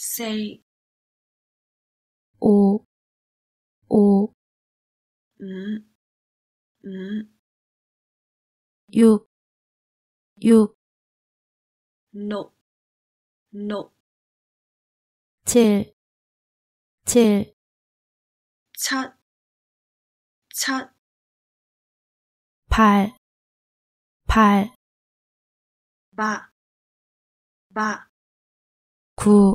sei, o, o, 음, 음, 육, 육, no, no, 칠, 칠, 차, 차, 팔, 팔, 바, 바, 구,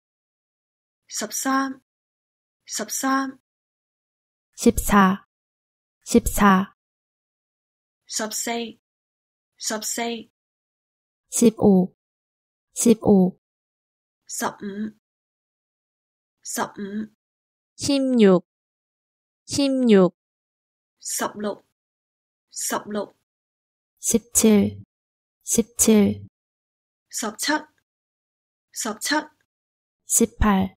십삼, 십삼, 십사, 십사, 십세, 십세, 십오, 십오, 십오, 십오, 십육, 십육, 십육, 십육, 십칠, 십칠, 십칠, 십칠, 십팔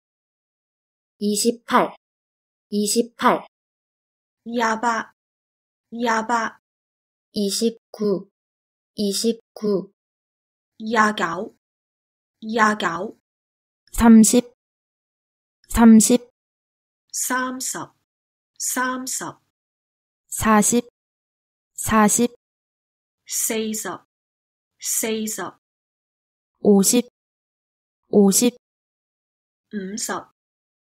28 28 야바 야바 29 29 야가오 야가오 30 30 30 30 40 40 40 40 50 50 50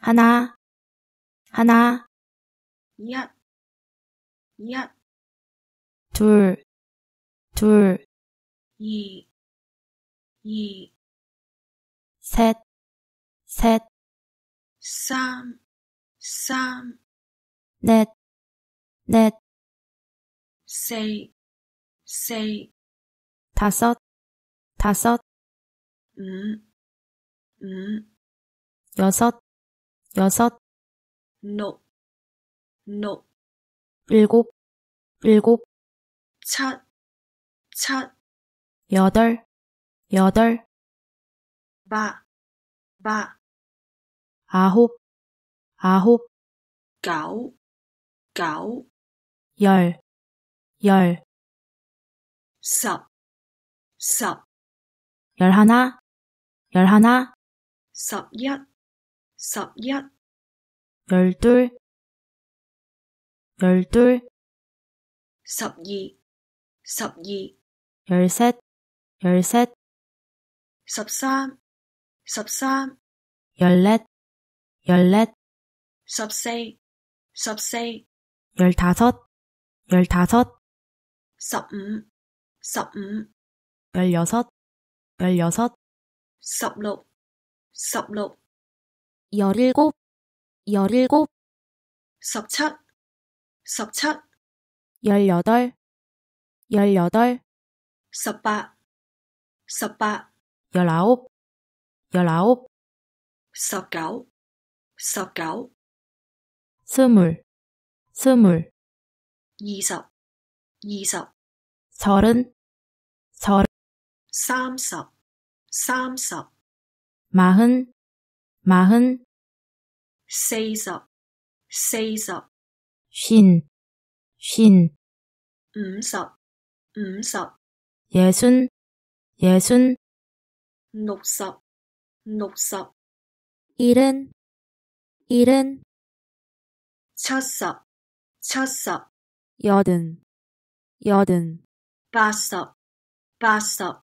하나, 하나, 이야, 이야, 둘, 둘, 이, 이, 셋, 셋, 쌈, 쌈, 넷, 넷, 세, s 다섯 다섯 음, 음. 여섯 여섯 no 일곱 일곱 차, 차. 여덟, 여덟. 바, 바. 아홉, 아홉. 가오, 가오. 열, 열. 서, 서. 열하나, 열하나. 서엿, 서엿. 열둘, 열둘. 섭이, 섭이. 열셋, 열셋. 섭삼, 섭삼. 열넷, 열넷. 섭세, 섭세. 열다섯, 열다섯. 섭음, 十五、열여섯열여섯十六、十六、 열일곱, 열일곱, 十七、十七、 열여덟, 열여덟, 十八、十八、 열아홉, 열아홉, 十九、十九、 스물, 스물, 二十、二十、 서른, 삼석, 삼석. 마흔, 마흔. 세이석, 세이석. 쉰, 쉰. 음석, 음석. 예순, 예순. 녹석, 녹석. 일은, 일은. 쳤석, 쳤석. 여든, 여든. 八十 봤어.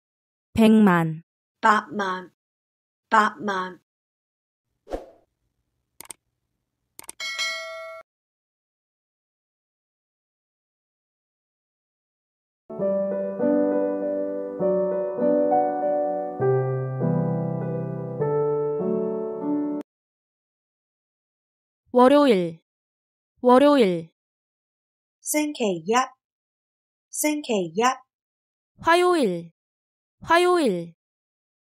백만 백만 백만 월요일 월요일星期一星期一화요일 화요일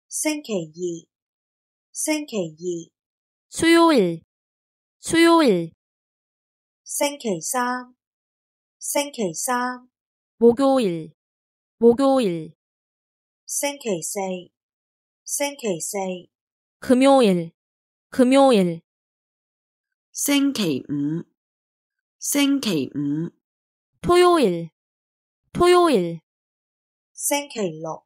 星期二星期二 수요일 수요일 星期三星期三 목요일 목요일 星期四星期四 금요일 금요일 星期五星期五 토요일 토요일 星期六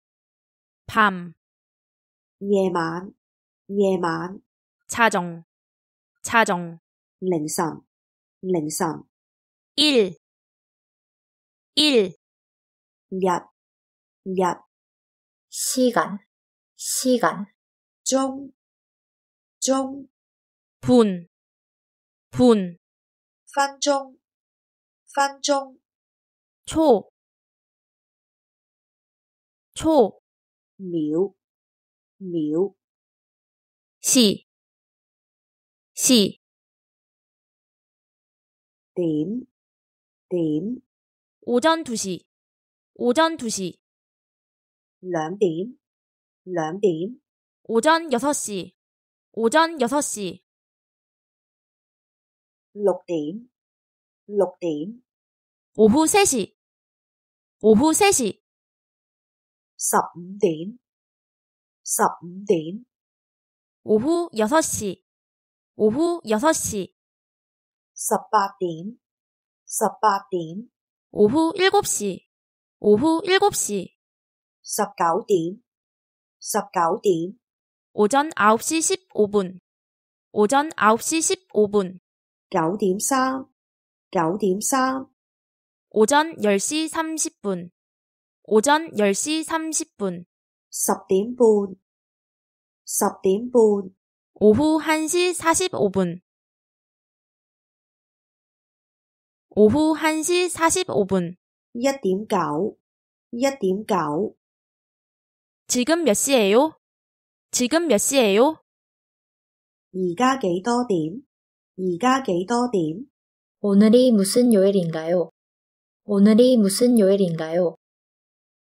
밤夜晚夜晚 자정 자정 凌晨凌晨 일, 일, 日日 시간, 시간, 钟钟 분, 분, 分钟分钟 초, 초, miễu miễu xì 오전 2시 오전 2시 2시 2시 오전 6시 오전 6시 6시 6시 오후 3시 오후 3시 十五點，十五點。오후6시， 오후6시。 十八點，十八點。오후7시， 오후7 시。 十九點，十九點。오전9시15 분， 오전9시15 분。 九點三，九點三。오전 10시 30분 오전 10시 30분 10點半 10點半 오후 1시 45분 오후 1시 45분 1.9 1.9 지금 몇 시예요? 지금 몇 시예요? 而家幾多點?而家幾多點? 오늘이 무슨 요일인가요? 오늘이 무슨 요일인가요?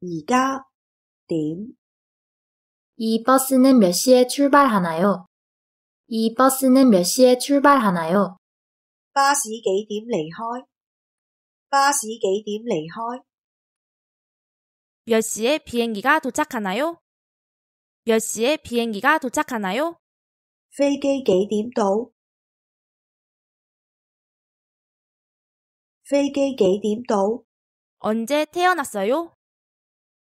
이가 댐. 이 버스는 몇 시에 출발하나요? 이 버스는 몇 시에 출발하나요? 巴시幾點離開巴士幾點離開?몇 시에 비행기가 도착하나요? 몇 시에 비행기가 도착하나요? 飛機幾點到?飛機幾點到? 언제 태어났어요?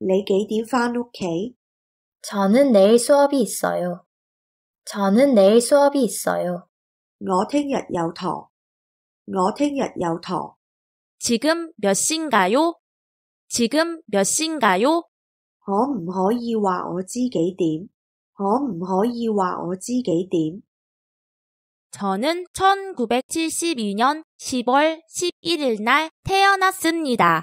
你幾點返屋企? 저는 내일 수업이 있어요. 저는 내일 수업이 있어요. 我聽日有堂.我聽日有堂. 지금 몇 시인가요? 지금 몇 시인가요? 可唔可以話我知幾點?可唔可以話我知幾點? 저는 1972년 10월 11일 날 태어났습니다.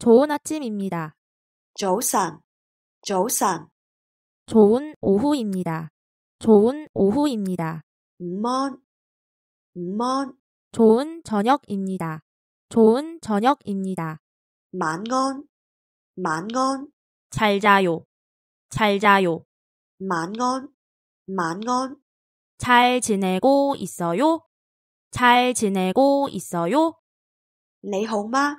좋은 아침입니다. 早上,早上. 좋은 오후입니다. 좋은 오후입니다. 午安 좋은 저녁입니다. 좋은 저녁입니다. 만건, 만건. 잘 자요, 잘 자요. 만건, 만건. 잘 지내고 있어요? 잘 지내고 있어요? 你好吗? 네,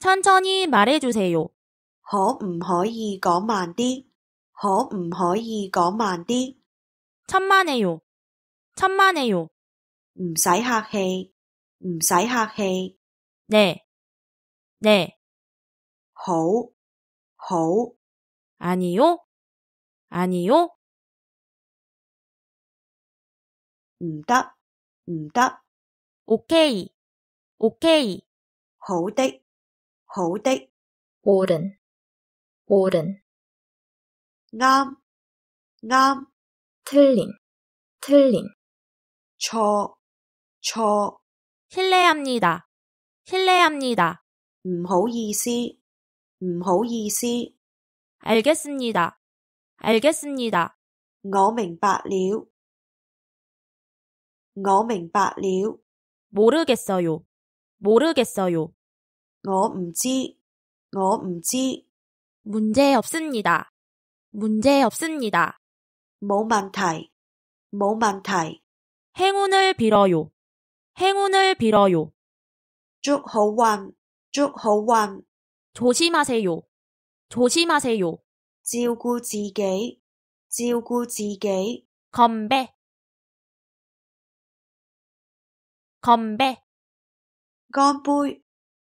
천천히 말해주세요. 可唔可以講慢啲？可唔可以講慢啲？ 천만에요. 천만에요. 唔使客氣，唔使客氣。 네. 네. 好，好， 아니요. 아니요. 唔得，唔得， 오케이. 오케이. 好的， 好的，옳은, 옳은, 啱啱， 틀린, 틀린, 錯錯， 실례합니다. 실례합니다. 唔好意思，唔好意思， 알겠습니다. 알겠습니다. 我明白了，我明白了， 모르겠어요. 모르겠어요. 我唔知，我唔知。 문제 없습니다. 문제 없습니다. 冇많다冇뭐 뭐 많다이. 행운을 빌어요. 행운을 빌어요. 쭉호완, 쭉호완. 조심하세요. 조심하세요. 照顧自己,照顧自己. 건배, 건배. 乾杯,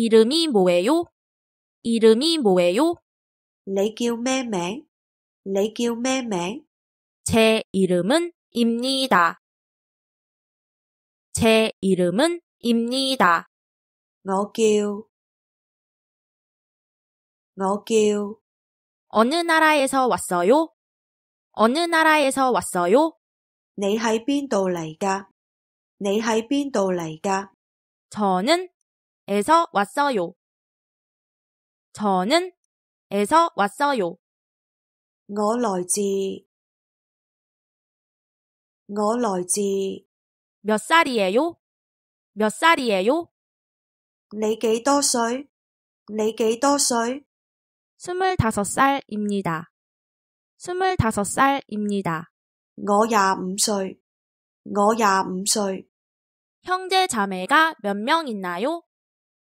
이름이 뭐예요? 이름이 뭐예요? Lấy kêu mê mẹ. Lấy kêu mê mẹ. 제 이름은 입니다. 제 이름은 입니다. Ngõ kêu. Ngõ kêu. 어느 나라에서 왔어요? 어느 나라에서 왔어요? Nị hãy biên đồ lại ga. Nị hãy biên đồ lại ga. 저는 에서 왔어요. 저는 에서 왔어요. 我來自.我來自.몇 살이에요? 몇 살이에요? 你幾多歲?你幾多歲? 25살입니다. 25살입니다. 我25歲.我25歲. 형제 자매가 몇 명 있나요?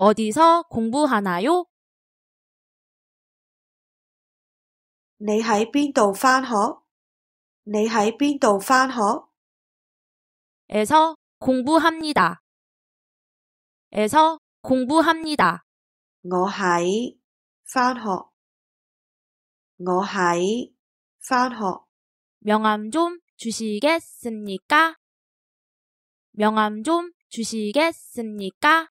어디서 공부하나요? 你喺邊度返學？你喺邊度返學？ 에서 공부합니다. 에서 공부합니다. 我喺返學。我喺返學。 명함 좀 주시겠습니까? 명함 좀 주시겠습니까?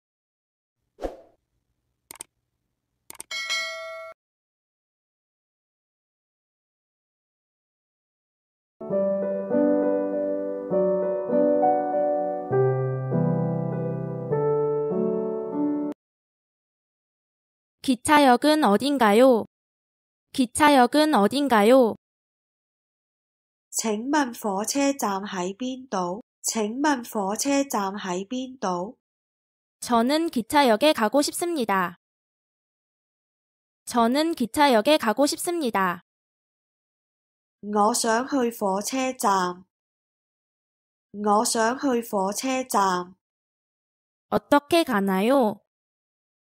기차역은 어딘가요? 기차역은 어딘가요? 請問火車站喺邊度?請問火車站喺邊度? 저는 기차역에 가고 싶습니다. 저는 기차역에 가고 싶습니다. 我想去火車站.我想去火車站. 어떻게 가나요?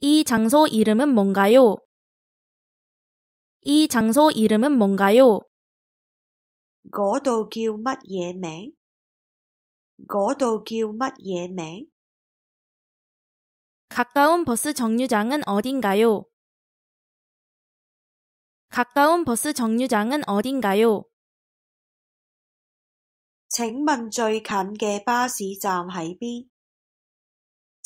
이 장소 이름은 뭔가요? 이 장소 이름은 뭔가요? Gỗ đồ kêu mất dễ mẻ. Gỗ đồ kêu mất dễ mẻ. 가까운 버스 정류장은 어딘가요? 가까운 버스 정류장은 어딘가요? Chính mình最近嘅巴士站喺邊?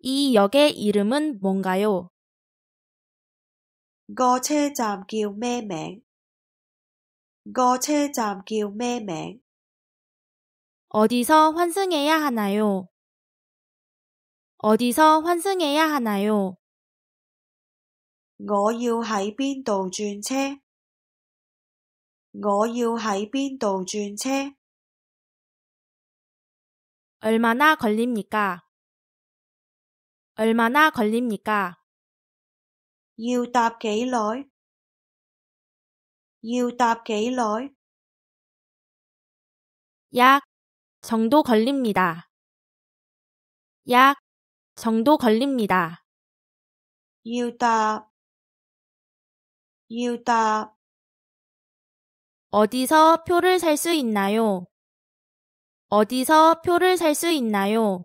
이 역의 이름은 뭔가요거個車站叫咩名個車기叫咩名 어디서 환승해야 하나요? 어디서 환승해야 하나요? 我要喺邊度轉車？我要喺邊度轉車？얼마나 걸립니까? 얼마나 걸립니까?要 搭幾耐?要搭幾耐?약 정도 걸립니다. 약 정도 걸립니다. 要搭要搭 어디서 표를 살 수 있나요? 어디서 표를 살 수 있나요?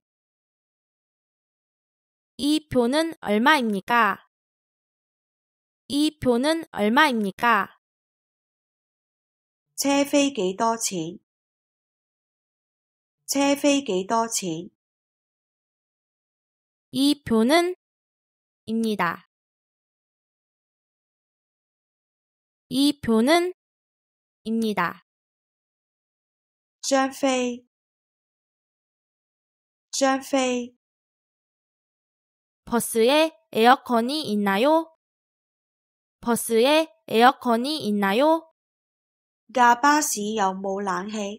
이 표는 얼마입니까? 이 표는 얼마입니까? 车飞几多钱?车飞几多钱?이 표는 입니다. 이 표는 입니다. 张飞张飞 버스에 에어컨이 있나요? 버스에 에어컨이 있나요? Gà ba sĩ có mũ lạnh khí.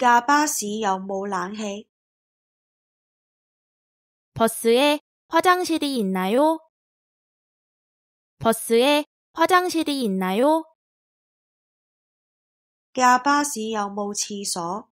Gà ba sĩ có mũ lạnh khí. 버스에 화장실이 있나요? 버스에 화장실이 있나요? Gà ba sĩ có mũ 廁所?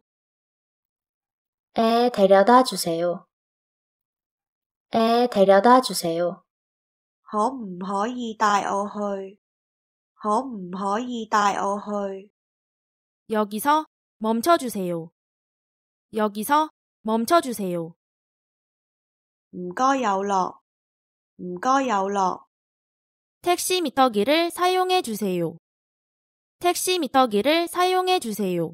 에 데려다 주세요. 에 데려다 주세요. 可唔可以帶我去？可唔可以帶我去？ 여기서 멈춰 주세요. 여기서 멈춰 주세요. 唔該有落，唔該有落。 택시 미터기를 사용해 주세요. 택시 미터기를 사용해 주세요.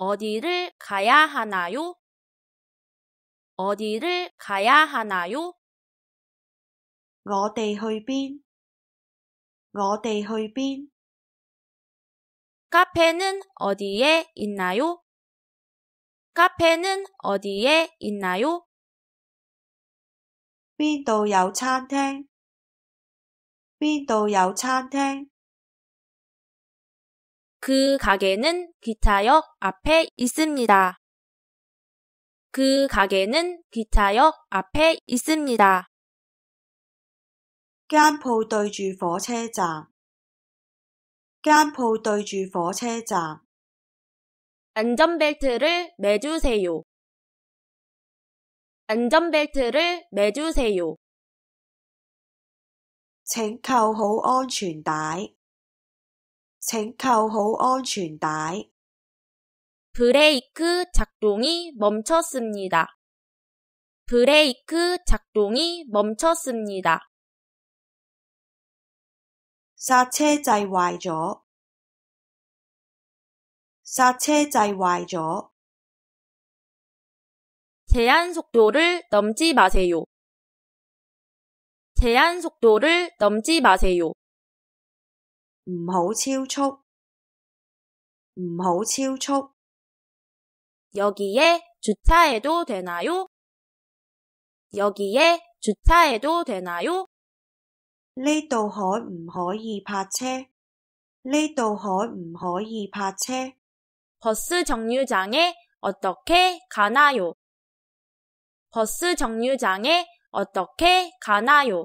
어디를 가야 하나요? 어디를 가야 하나요? 我哋去邊？我哋去邊？ 카페는 어디에 있나요? 카페는 어디에 있나요? 邊度有餐廳？邊度有餐廳？그 가게는 기차역 앞에 있습니다. 그 가게는 기차역 앞에 있습니다. 間鋪對住火車站。間鋪對住火車站。 안전벨트를 매주세요. 안전벨트를 매주세요. 請扣好安全帶。請扣好安全帶。 브레이크 작동이 멈췄습니다. 브레이크 작동이 멈췄습니다. 사체자이 와이죠. 사체자 제한 속도를 넘지 마세요. 제한 속도를 넘지 마세요. 唔好超速，唔好超速。 여기에 주차해도 되나요? 여기에 주차해도 되나요? 呢度可唔可以泊車？呢度可唔可以泊車？ 버스 정류장에 어떻게 가나요? 버스 정류장에 어떻게 가나요?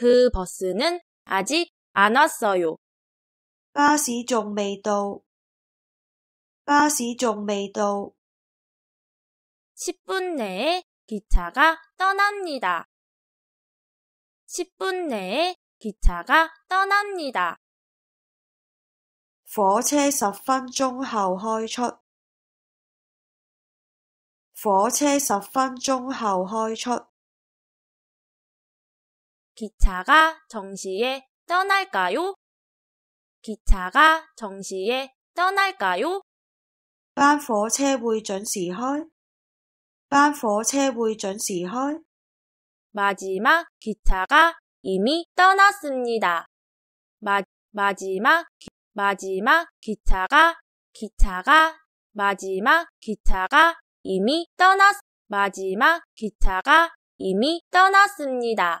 그 버스는 아직 안 왔어요. 巴士仲未到.巴士仲未到. 10분 내에 기차가 떠납니다. 10분 내에 기차가 떠납니다. 火車 10分鐘 後開出.火車 10分鐘後開出. 기차가 정시에 떠날까요? 기차가 정시에 떠날까요? 班火車會準時開。班火車會準時開。 마지막 기차가 이미 떠났습니다. 마, 마지막 기, 마지막 기차가 기차가 마지막 기차가 이미 떠났 마지막 기차가 이미 떠났습니다.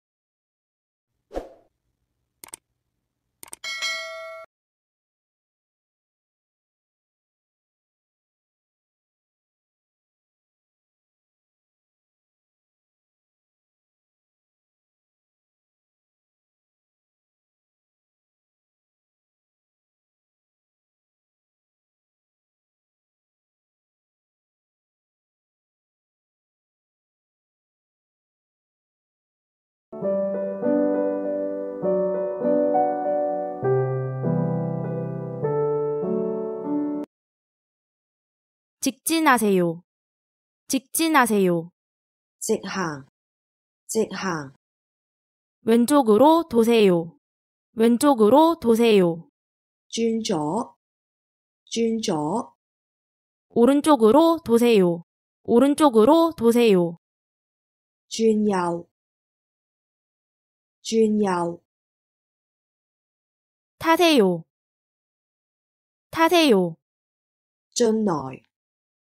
직진하세요. 직진하세요. 직항, 직항. 왼쪽으로 도세요. 왼쪽으로 도세요. 준조, 준조. 오른쪽으로 도세요. 오른쪽으로 도세요. 준요, 준요. 타세요. 타세요. 존널,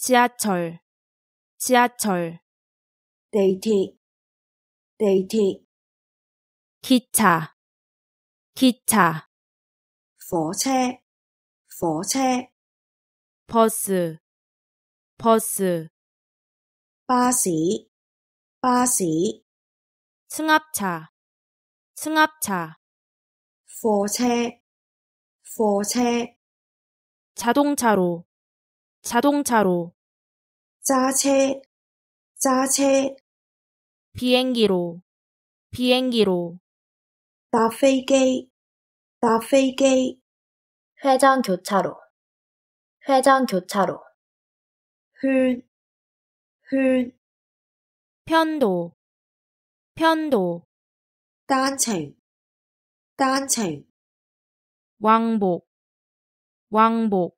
지하철 지하철 데이티 데이티 기차 기차 火체火체 버스 버스 巴시巴시 승합차 승합차 火체火체 자동차로 자동차로 자체 자체 비행기로 비행기로 다페이게 다페이게 회전 교차로 회전 교차로 훌훌 편도 편도 단체 단체 왕복 왕복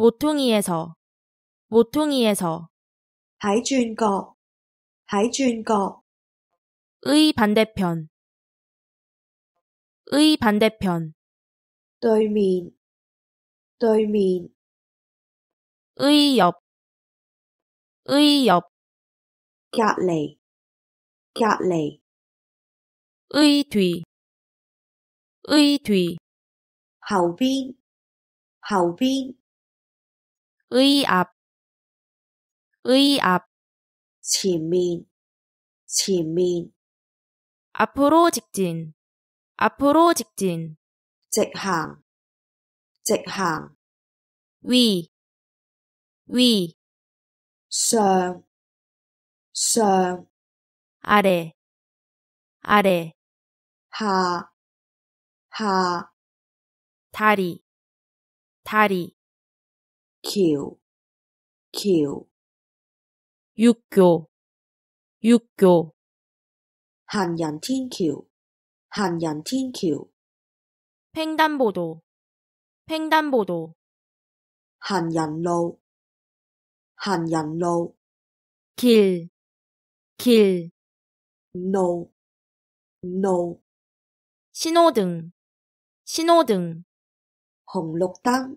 모퉁이에서 모퉁이에서 喺轉角喺轉角의 반대편 의 반대편 對面對面의 옆, 의 옆, 隔離隔離의 뒤, 의 뒤, 後邊後邊 의앞 의앞 前面前面 앞으로 직진 앞으로 직진 直行直行 위, 위, 上,上, 아래, 아래, 하하 다리, 다리. 기우 기우 육교 육교 한양틴큐 한양틴큐 횡단보도 횡단보도 한양로 한양로 길, 길, no, no. 신호등, 신호등. 홍록당,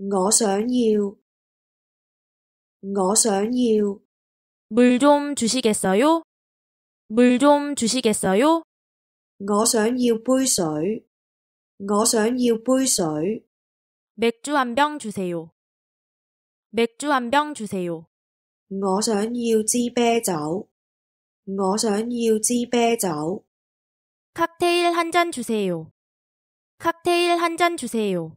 我想要我想要물 좀 주시겠어요? 물좀 주시겠어요? 我想要杯水我想要杯水 맥주 한병 주세요. 맥주 한 병 주세요. 我想要支啤酒我想要支啤酒 칵테일 한 잔 주세요. 칵테일 한잔 주세요.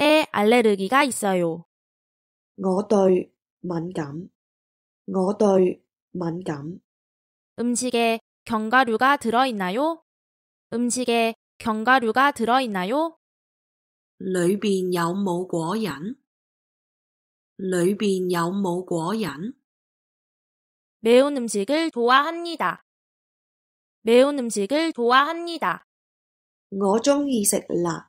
에 알레르기가 있어요.我對敏感，我對敏感。 음식에 견과류가 들어있나요? 음식에 견과류가 들어있나요? 裏邊有冇果仁？裏邊有冇果仁？ 매운 음식을 좋아합니다. 매운 음식을 좋아합니다. 我鍾意食辣，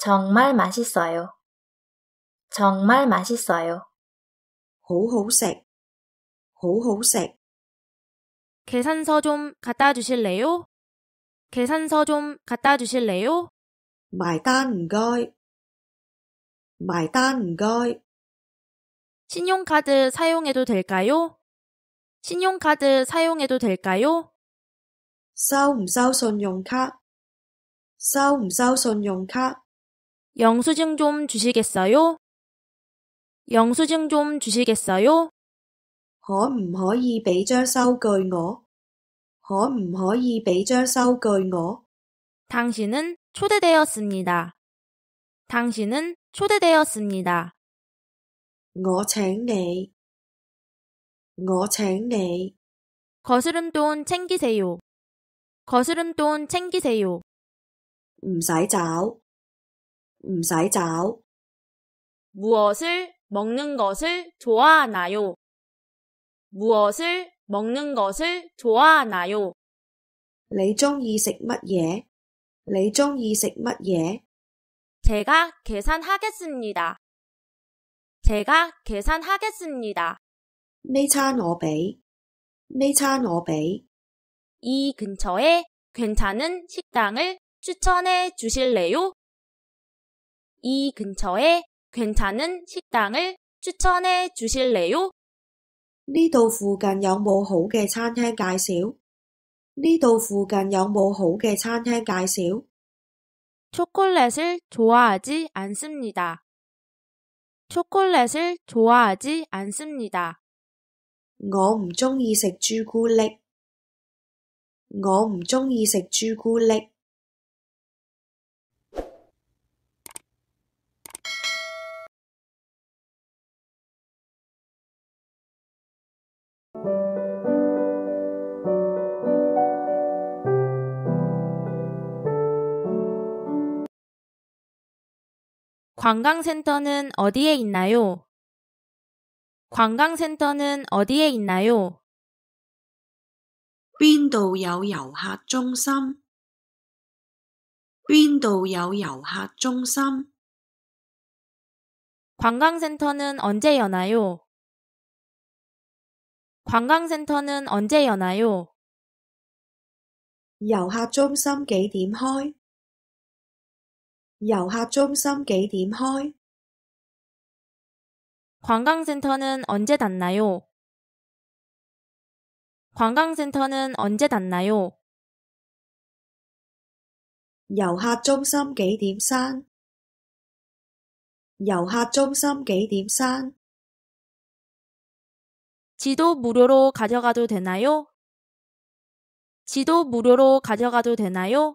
정말 맛있어요. 정말 맛있어요. 好好食,好好食. 계산서 좀 갖다 주실래요? 계산서 좀 갖다 주실래요? 埋單唔該.埋單唔該. 신용카드 사용해도 될까요? 신용카드 사용해도 될까요? 收唔收信用卡？收唔收信用卡？ 영수증 좀 주시겠어요? 영수증 좀 주시겠어요? 可唔可以俾張收據我？可唔可以俾張收據我？ 당신은 초대되었습니다. 당신은 초대되었습니다. 我請你，我請你。 거스름 돈 챙기세요. 거스름 돈 챙기세요. 唔使找，唔使找。 음, 무엇을 먹는 것을 좋아하나요? 무엇을 먹는 것을 좋아하나요? 你鍾意食乜嘢?你鍾意食乜嘢? 제가 계산하겠습니다. 제가 계산하겠습니다. 呢餐我俾.呢餐我俾.이 네 네 근처에 괜찮은 식당을 추천해 주실래요? 이 근처에 괜찮은 식당을 추천해 주실래요? 呢度附近有冇好嘅餐廳介紹？呢度附近有冇好嘅餐廳介紹？ 초콜릿을 좋아하지 않습니다. 초콜릿을 좋아하지 않습니다. 我唔鍾意食朱古力。我唔鍾意食朱古力。 관광센터는 어디에 있나요? 관광센터는 어디에 있나요? 邊度有遊客中心?邊度有遊客中心? 관광센터는 언제 여나요? 관광센터는 언제 여나요? 遊客中心幾點開?游客中心几点开 관광센터는 언제 닫나요? 관광센터는 언제 닫나요? 遊客中心幾點閂?遊客中心幾點閂? 지도 무료로 가져가도 되나요? 지도 무료로 가져가도 되나요?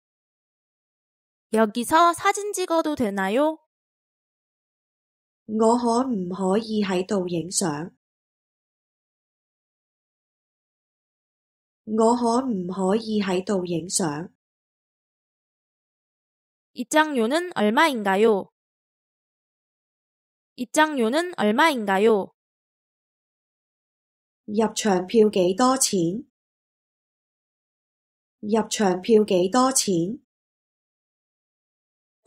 여기서 사진 찍어도 되나요? 我可唔可以喺度影相？我可唔可以喺度影相？ 입장료는 얼마인가요? 입장료는 얼마인가요? 入場票幾多錢？入場票幾多錢？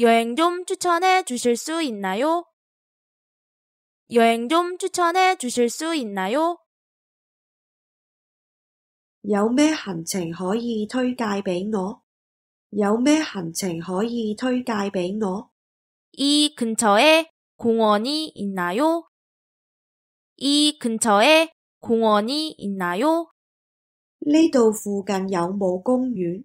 여행 좀 추천해 주실 수 있나요? 여행 좀 추천해 주실 수 있나요? 有咩行程可以推介畀我？有咩行程可以推介畀我？이 근처에 공원이 있나요? 이 근처에 공원이 있나요? 呢度附近有冇公園？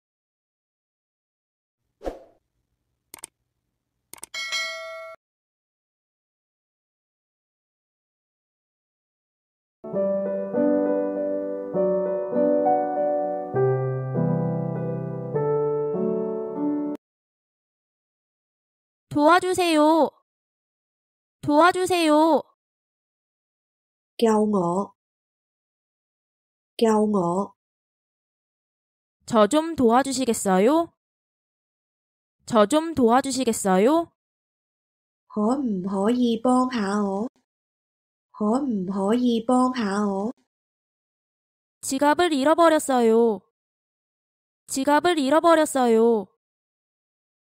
도와주세요. 도와주세요. cao ngọ cao ngọ 저좀 도와주시겠어요? 저 좀 도와주시겠어요? có không có gì bong hả ổ? có không có gì bong hả ổ? 지갑을 잃어버렸어요. 지갑을 잃어버렸어요.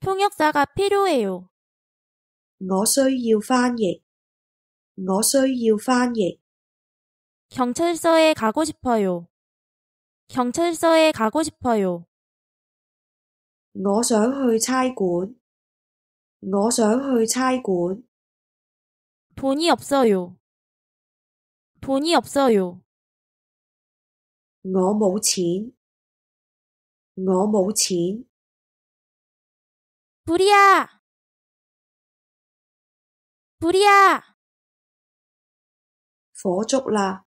통역사가 필요해요. 我需要翻譯。我需要翻譯。 경찰서에 가고 싶어요. 경찰서에 가고 싶어요. 我想去差館。我想去差館。 돈이 없어요. 돈이 없어요. 我冇錢。我冇錢。 불이야! 불이야! p h 라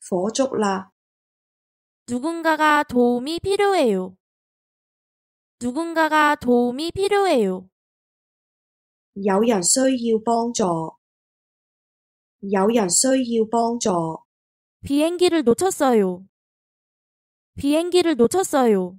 c h 라 누군가가 도움이 필요해요. 누군가가 도움이 필요해요. 有人需要帮助有人需要帮助 비행기를 놓쳤어요. 비행기를 놓쳤어요.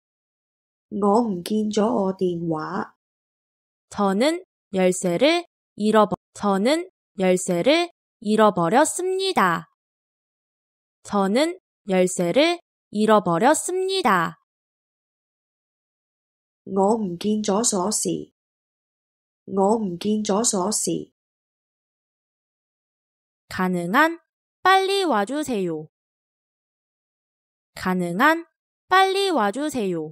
我唔見咗我電話。 저는 열쇠를 잃어버 저는 열쇠를 잃어버렸습니다. 저는 열쇠를 잃어버렸습니다. 我唔見咗鎖匙。我唔見咗鎖匙。 가능한 빨리 와주세요. 가능한 빨리 와주세요.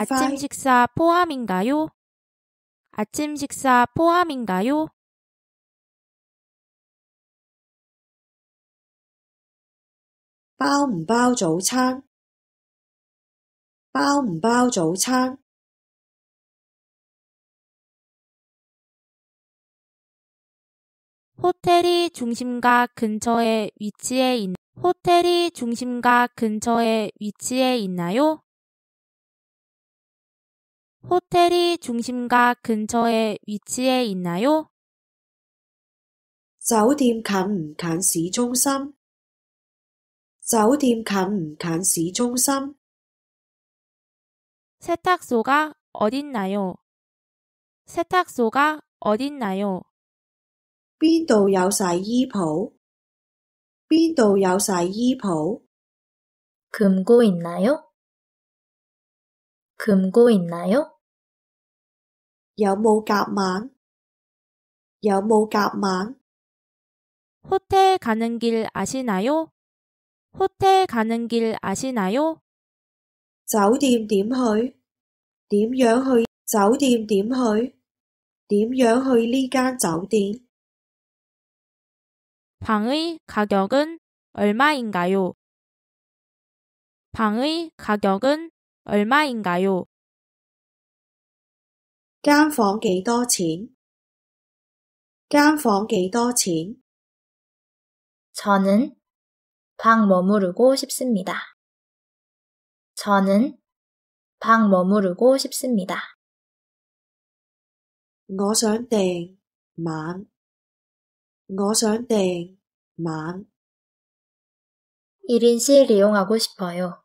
아침 식사 포함인가요? 아침 식사 포함인가요? b 唔包早餐? b 唔包早餐? 호텔이 중심가 근처에 위치해 있 호텔이 중심가 근처에 위치해 있나요? 호텔이 중심가 근처에 위치해 있나요? 酒店近唔近市中心酒店近唔近市中 세탁소가 어딨나요? 세탁소가 어딨나요? 邊度有洗衣鋪？邊度有洗衣鋪？금고 있나요? 금고 있나요?有冇夾萬？有冇夾萬？ 호텔 가는 길 아시나요? 호텔 가는 길 아시나요? 酒店點去？點樣去？酒店點去？點樣去呢間酒店？ 방의 가격은 얼마인가요? 방의 가격은 얼마인가요?間房幾多錢?間房 幾多錢? 저는 방 머무르고 싶습니다. 저는 방 머무르고 싶습니다. 我想訂晚我想訂晚 1인실 이용하고 싶어요.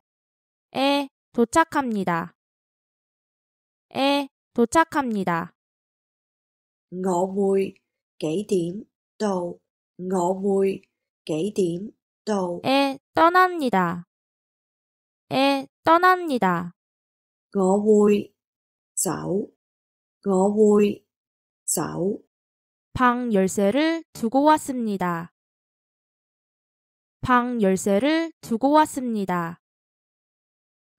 에 도착합니다. 에 도착합니다. ngõ mùi kỷ điểm đầu ngõ mùi kỷ điểm đầu 에 떠납니다. 에 떠납니다. ngõ mùi dạo ngõ mùi dạo 방 열쇠를 두고 왔습니다. 방 열쇠를 두고 왔습니다.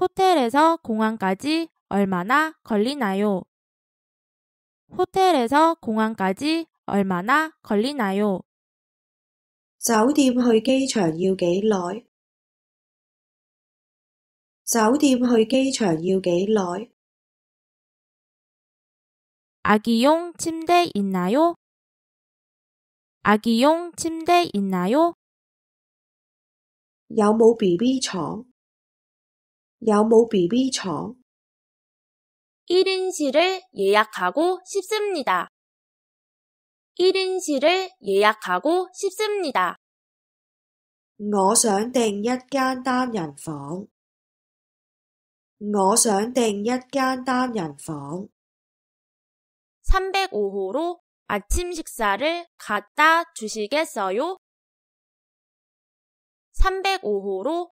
호텔에서 공항까지 얼마나 걸리나요? 호텔에서 공항까지 얼마나 걸리나요? 酒店去機場要幾耐？酒店去機場要幾耐？ 아기용 침대 있나요? 아기용 침대 있나요? 有冇 BB 床？有冇 BB床? 1인실을 예약하고 싶습니다. 1인실을 예약하고 싶습니다. 我想訂一間單人房。我想訂一間單人房。 305호로 아침 식사를 갖다 주시겠어요? 305호로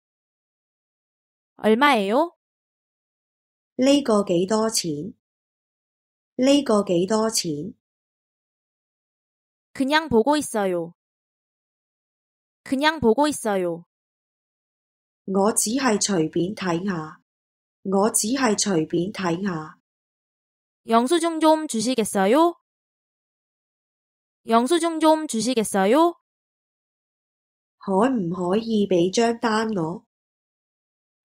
얼마예요?呢個幾多錢？呢個幾多錢？ 그냥 보고 있어요. 그냥 보고 있어요. 我只係隨便睇下。我只係隨便睇下。 영수증 좀 주시겠어요? 영수증 좀 주시겠어요? 可唔可以俾張單我？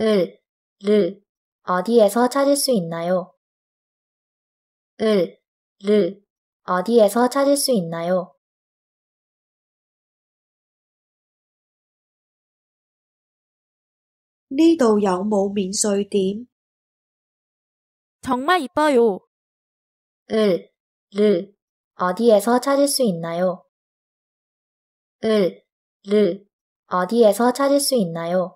을, 를 어디에서 찾을 수 있나요? 을, 를 어디에서 찾을 수 있나요? 니度 有冇免税店? 정말 이뻐요. 을, 를 어디에서 찾을 수 있나요? 을, 를 어디에서 찾을 수 있나요?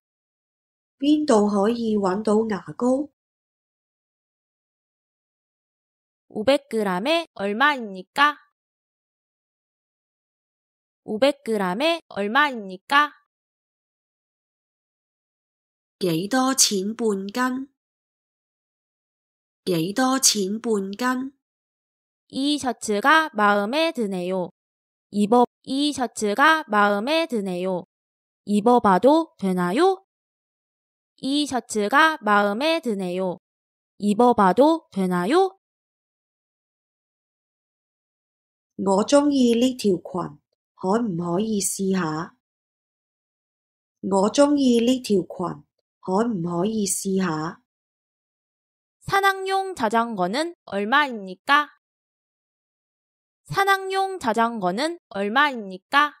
邊度可以搵到牙膏오백 그 g 에 얼마입니까? 오백 그 g 에 얼마입니까? 幾多錢半斤？幾多錢半斤？이 셔츠가 마음에 드네요. 입어, 이 셔츠가 마음에 드네요. 입어봐도 되나요? 이 셔츠가 마음에 드네요. 입어봐도 되나요? Ngõ trông y lý thiểu khoản, hỏi hỏi y si hả? Ngõ trông y lý thiểu khoản, hỏi hỏi y si hả? 산악용 자전거는 얼마입니까? 산악용 자전거는 얼마입니까?